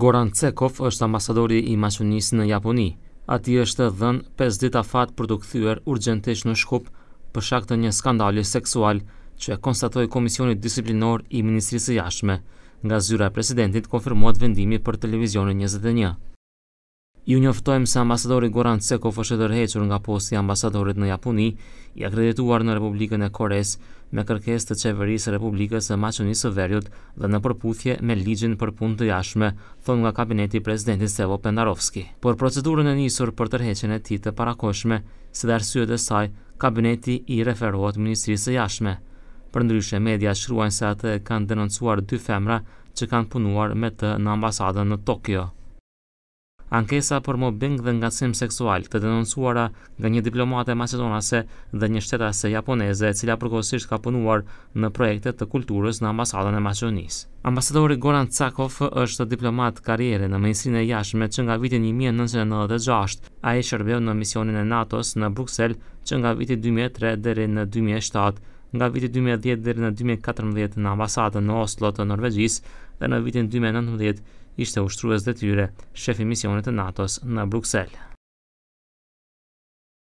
Goran Cekov është ambasadori i Maqedonisë në Japoni. Ati është dhënë 5 dita fat për të këthyër urgentisht në shkup për shak të një skandali seksual që e konstatoj Komisionit Disiplinor i Ministrisë Jashme. Nga zyra e presidentit konfirmuat vendimi për televizionin 21. Ju njoftojmë se ambasadori Goran Tsekov është dërhequr nga posti i ambasadorit në Japoni, i akredituar në Republikën e Koreas, me kërkesë të Qeverisë së Republikës së Maqedonisë së Veriut dhe në përputhje me ligjin për punë të jashtme, thon nga kabineti i presidentit Sevo Pendarovski. Por procedurën e nisur për tërheqjen e tij të parakoshme, së dhe syet e saj, kabineti i referohet Ministrisë së Jashtme. Përndryshe, media shkruajnë se atë kanë denoncuar dy femra që kanë punuar me të në ambasadën në Tokio. Ankesa për mobbing dhe ngacim seksual të denoncuara nga një diplomate macedonase dhe një shtetase japoneze, e cila përkohësisht ka punuar në projekte të kulturës në ambasadën e Maqedonisë. Ambasadori Goran Cakov është diplomat karriere në Ministrinë e Jashtme që nga viti 1996. Ai shërbeu në misionin e NATO-s në Bruxelles që nga viti 2003 deri në 2007 nga viti 2010 dhe në 2014 në ambasadën në Oslo të Norvegjis dhe në vitin 2019 ishte ushtrues dhe tyre shefi misionit e NATO-s në Bruxelles.